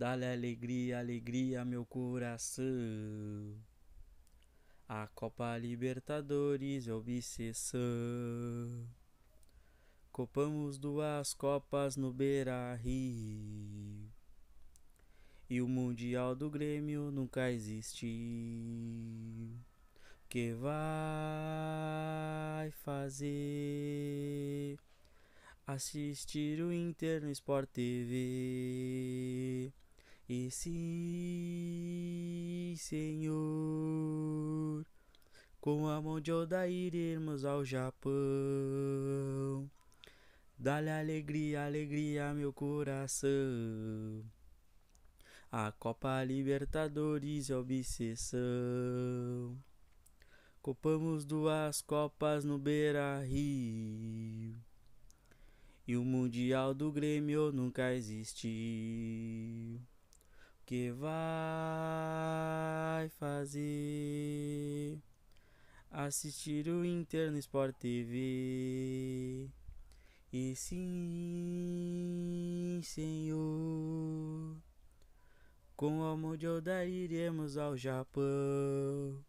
Dá-lhe alegria, alegria, meu coração. A Copa Libertadores é obsessão. Copamos duas Copas no Beira Rio. E o Mundial do Grêmio nunca existiu. Que vai fazer? Assistir o Inter no Sport TV. E sim, Senhor, com a mão de Oda iremos ao Japão. Dá-lhe alegria, alegria, meu coração. A Copa Libertadores é obsessão. Copamos duas Copas no Beira Rio. E o Mundial do Grêmio nunca existiu que vai fazer? Assistir o Inter no Sport TV. E sim, Senhor, com amor de Odar iremos ao Japão.